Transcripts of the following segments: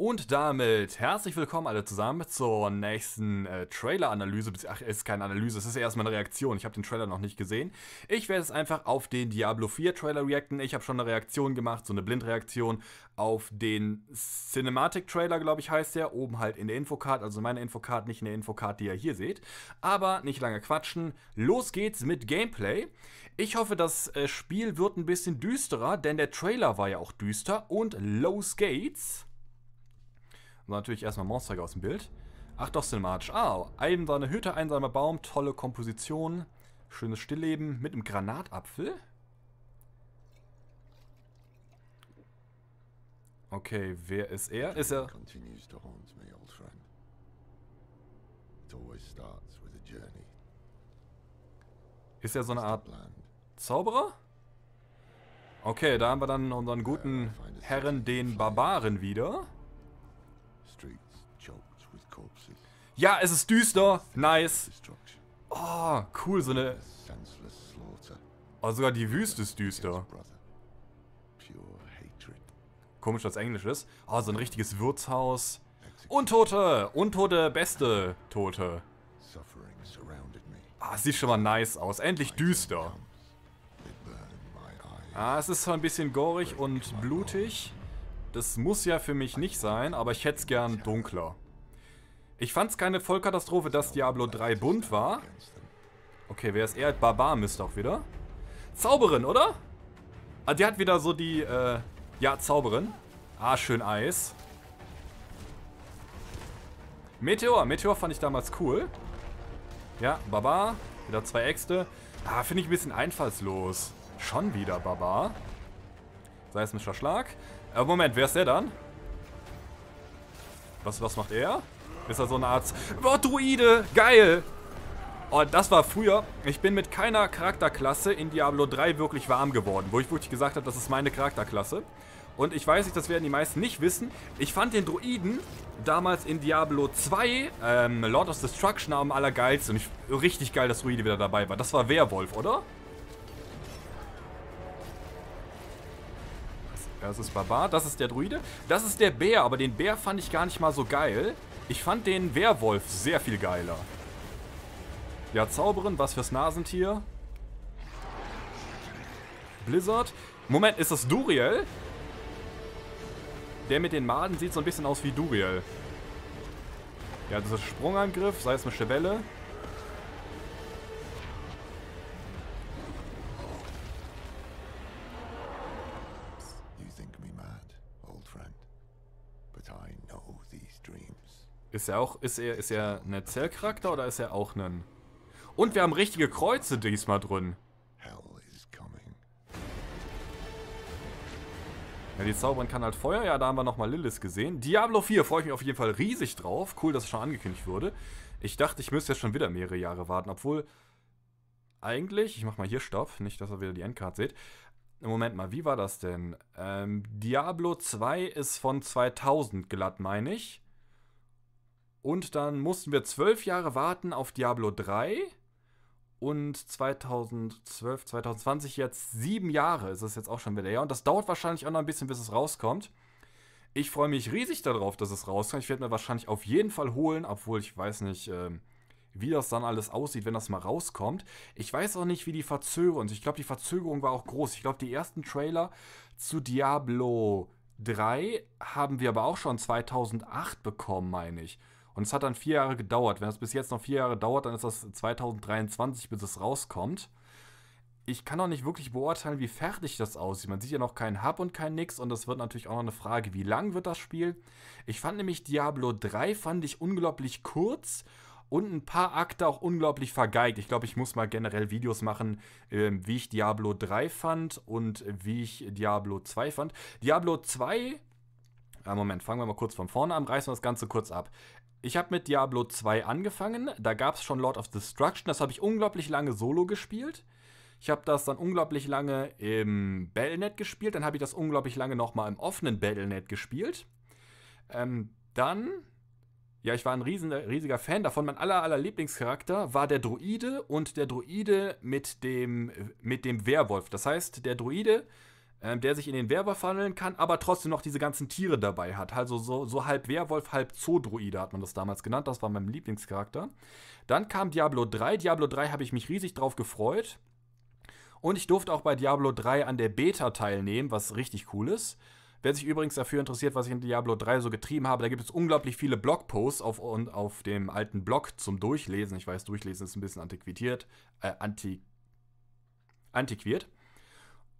Und damit herzlich willkommen alle zusammen zur nächsten äh, Trailer-Analyse. Ach, es ist keine Analyse, es ist erstmal eine Reaktion. Ich habe den Trailer noch nicht gesehen. Ich werde jetzt einfach auf den Diablo 4 Trailer reacten. Ich habe schon eine Reaktion gemacht, so eine Blindreaktion auf den Cinematic Trailer, glaube ich, heißt der. Oben halt in der Infocard, also meine Infocard, nicht in der Infocard, die ihr hier seht. Aber nicht lange quatschen. Los geht's mit Gameplay. Ich hoffe, das äh, Spiel wird ein bisschen düsterer, denn der Trailer war ja auch düster. Und los geht's. Und natürlich erstmal Monster aus dem Bild. Ach doch, cinematisch. Ah, einsame Hütte, einsamer Baum, tolle Komposition, schönes Stillleben mit einem Granatapfel. Okay, wer ist er? Ist er... Ist er so eine Art Zauberer? Okay, da haben wir dann unseren guten Herren, den Barbaren, wieder. Ja, es ist düster. Nice. Oh, cool, so eine... Oh, sogar die Wüste ist düster. Komisch, was Englisch ist. Oh, so ein richtiges Wirtshaus. Untote! Untote, beste Tote. Ah, oh, sieht schon mal nice aus. Endlich düster. Ah, es ist zwar ein bisschen gorig und blutig. Das muss ja für mich nicht sein, aber ich hätte es gern dunkler. Ich fand es keine Vollkatastrophe, dass Diablo 3 bunt war. Okay, wer ist er? Barbar müsste auch wieder. Zauberin, oder? Ah, die hat wieder so die, äh, ja, Zauberin. Ah, schön Eis. Meteor. Meteor fand ich damals cool. Ja, Baba, Wieder zwei Äxte. Ah, finde ich ein bisschen einfallslos. Schon wieder Baba. Seismischer Schlag. Aber äh, Moment, wer ist der dann? Was, was macht er? Ist er so eine Art... Oh, Druide! Geil! Oh, das war früher. Ich bin mit keiner Charakterklasse in Diablo 3 wirklich warm geworden, wo ich wirklich gesagt habe, das ist meine Charakterklasse. Und ich weiß nicht, das werden die meisten nicht wissen. Ich fand den Druiden damals in Diablo 2, ähm, Lord of Destruction am allergeilsten. Und ich, richtig geil, dass Druide wieder dabei war. Das war Werwolf, oder? Das ist Barbar, das ist der Druide. Das ist der Bär, aber den Bär fand ich gar nicht mal so geil. Ich fand den Werwolf sehr viel geiler. Ja, Zauberin, was fürs Nasentier. Blizzard. Moment, ist das Duriel? Der mit den Maden sieht so ein bisschen aus wie Duriel. Ja, das ist Sprungangriff, seismische Welle. Ist er auch, ist er, ist er ein Zellcharakter oder ist er auch ein... Und wir haben richtige Kreuze diesmal drin. Ja, die Zauberin kann halt Feuer. Ja, da haben wir nochmal Lilith gesehen. Diablo 4 freue ich mich auf jeden Fall riesig drauf. Cool, dass es schon angekündigt wurde. Ich dachte, ich müsste jetzt schon wieder mehrere Jahre warten. Obwohl, eigentlich, ich mach mal hier Stopp, nicht, dass ihr wieder die Endcard seht. Moment mal, wie war das denn? Ähm, Diablo 2 ist von 2000 glatt, meine ich. Und dann mussten wir zwölf Jahre warten auf Diablo 3. Und 2012, 2020 jetzt sieben Jahre ist es jetzt auch schon wieder her. Und das dauert wahrscheinlich auch noch ein bisschen, bis es rauskommt. Ich freue mich riesig darauf, dass es rauskommt. Ich werde mir wahrscheinlich auf jeden Fall holen, obwohl ich weiß nicht, äh, wie das dann alles aussieht, wenn das mal rauskommt. Ich weiß auch nicht, wie die Verzögerung Ich glaube, die Verzögerung war auch groß. Ich glaube, die ersten Trailer zu Diablo 3 haben wir aber auch schon 2008 bekommen, meine ich. Und es hat dann vier Jahre gedauert. Wenn es bis jetzt noch vier Jahre dauert, dann ist das 2023, bis es rauskommt. Ich kann noch nicht wirklich beurteilen, wie fertig das aussieht. Man sieht ja noch keinen Hub und kein Nix und das wird natürlich auch noch eine Frage, wie lang wird das Spiel? Ich fand nämlich Diablo 3 fand ich unglaublich kurz und ein paar Akte auch unglaublich vergeigt. Ich glaube, ich muss mal generell Videos machen, äh, wie ich Diablo 3 fand und wie ich Diablo 2 fand. Diablo 2 ah, Moment, fangen wir mal kurz von vorne an, reißen wir das Ganze kurz ab. Ich habe mit Diablo 2 angefangen. Da gab es schon Lord of Destruction. Das habe ich unglaublich lange solo gespielt. Ich habe das dann unglaublich lange im Battlenet gespielt. Dann habe ich das unglaublich lange nochmal im offenen Battlenet gespielt. Ähm, dann, ja, ich war ein riesen, riesiger Fan davon. Mein aller, aller Lieblingscharakter war der Druide und der Druide mit dem, mit dem Werwolf. Das heißt, der Druide ähm, der sich in den Werwolf verwandeln kann, aber trotzdem noch diese ganzen Tiere dabei hat. Also so, so halb Werwolf, halb Zoodruide hat man das damals genannt. Das war mein Lieblingscharakter. Dann kam Diablo 3. Diablo 3 habe ich mich riesig drauf gefreut. Und ich durfte auch bei Diablo 3 an der Beta teilnehmen, was richtig cool ist. Wer sich übrigens dafür interessiert, was ich in Diablo 3 so getrieben habe, da gibt es unglaublich viele Blogposts auf, auf dem alten Blog zum Durchlesen. Ich weiß, Durchlesen ist ein bisschen antiquiert. Äh, anti, antiquiert.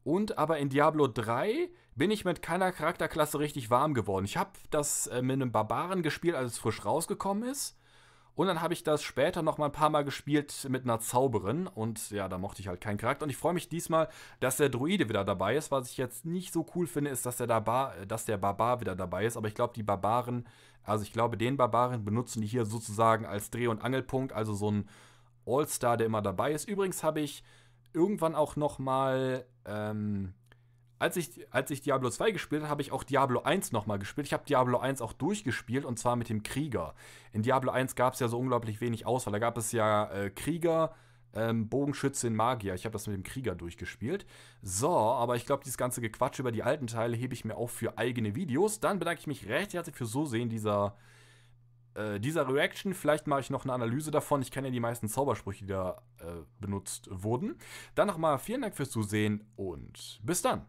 Und aber in Diablo 3 bin ich mit keiner Charakterklasse richtig warm geworden. Ich habe das äh, mit einem Barbaren gespielt, als es frisch rausgekommen ist. Und dann habe ich das später noch mal ein paar Mal gespielt mit einer Zauberin. Und ja, da mochte ich halt keinen Charakter. Und ich freue mich diesmal, dass der Druide wieder dabei ist. Was ich jetzt nicht so cool finde, ist, dass der, Barbar, dass der Barbar wieder dabei ist. Aber ich glaube, die Barbaren, also ich glaube, den Barbaren benutzen die hier sozusagen als Dreh- und Angelpunkt. Also so ein All-Star, der immer dabei ist. Übrigens habe ich irgendwann auch noch mal, ähm, als, ich, als ich Diablo 2 gespielt habe, habe ich auch Diablo 1 noch mal gespielt. Ich habe Diablo 1 auch durchgespielt und zwar mit dem Krieger. In Diablo 1 gab es ja so unglaublich wenig Auswahl. Da gab es ja äh, Krieger, ähm, Bogenschützin, Magier. Ich habe das mit dem Krieger durchgespielt. So, aber ich glaube, dieses ganze Gequatsch über die alten Teile hebe ich mir auf für eigene Videos. Dann bedanke ich mich recht herzlich für so sehen dieser äh, dieser Reaction, vielleicht mache ich noch eine Analyse davon. Ich kenne ja die meisten Zaubersprüche, die da äh, benutzt wurden. Dann nochmal vielen Dank fürs Zusehen und bis dann.